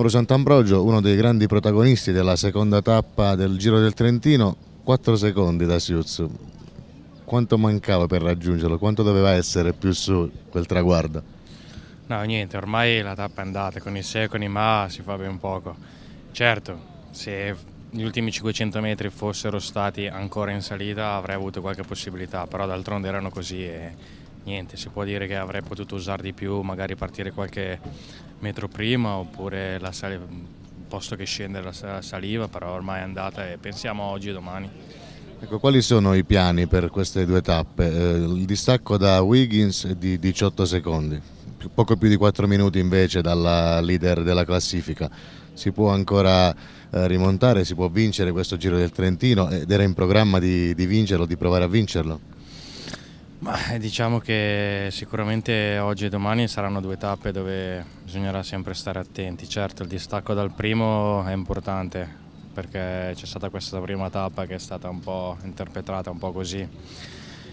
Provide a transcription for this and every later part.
Oro Sant'Ambrogio, uno dei grandi protagonisti della seconda tappa del Giro del Trentino, 4 secondi da Siuz. Quanto mancava per raggiungerlo? Quanto doveva essere più su quel traguardo? No, niente, ormai la tappa è andata, con i secoli ma si fa ben poco. Certo, se gli ultimi 500 metri fossero stati ancora in salita avrei avuto qualche possibilità, però d'altronde erano così e niente, si può dire che avrei potuto usare di più, magari partire qualche metro prima oppure la saliva, mm, posto che scende la saliva, però ormai è andata e pensiamo oggi e domani. Ecco, quali sono i piani per queste due tappe? Eh, il distacco da Wiggins è di 18 secondi, poco più di 4 minuti invece dalla leader della classifica. Si può ancora eh, rimontare, si può vincere questo Giro del Trentino ed era in programma di, di vincerlo, di provare a vincerlo? Ma eh, diciamo che sicuramente oggi e domani saranno due tappe dove bisognerà sempre stare attenti. Certo, il distacco dal primo è importante perché c'è stata questa prima tappa che è stata un po' interpretata un po' così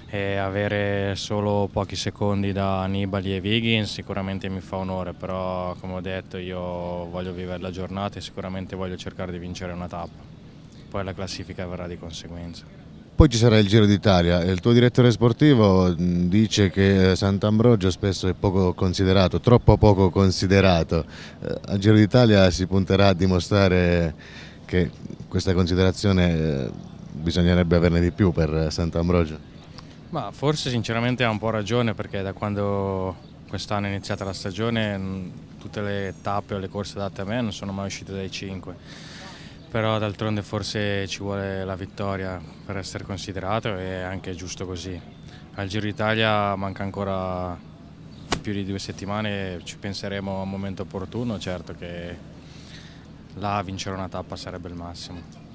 e avere solo pochi secondi da Nibali e Wiggins sicuramente mi fa onore, però come ho detto io voglio vivere la giornata e sicuramente voglio cercare di vincere una tappa. Poi la classifica verrà di conseguenza. Poi ci sarà il Giro d'Italia, il tuo direttore sportivo mm, dice che eh, Sant'Ambrogio spesso è poco considerato, troppo poco considerato. Eh, al Giro d'Italia si punterà a dimostrare che questa considerazione eh, bisognerebbe averne di più per Sant'Ambrogio. Ma forse sinceramente ha un po' ragione perché da quando quest'anno è iniziata la stagione mm, tutte le tappe o le corse date a me non sono mai uscite dai 5 però d'altronde forse ci vuole la vittoria per essere considerato e anche giusto così. Al Giro d'Italia manca ancora più di due settimane, ci penseremo a un momento opportuno, certo che là vincere una tappa sarebbe il massimo.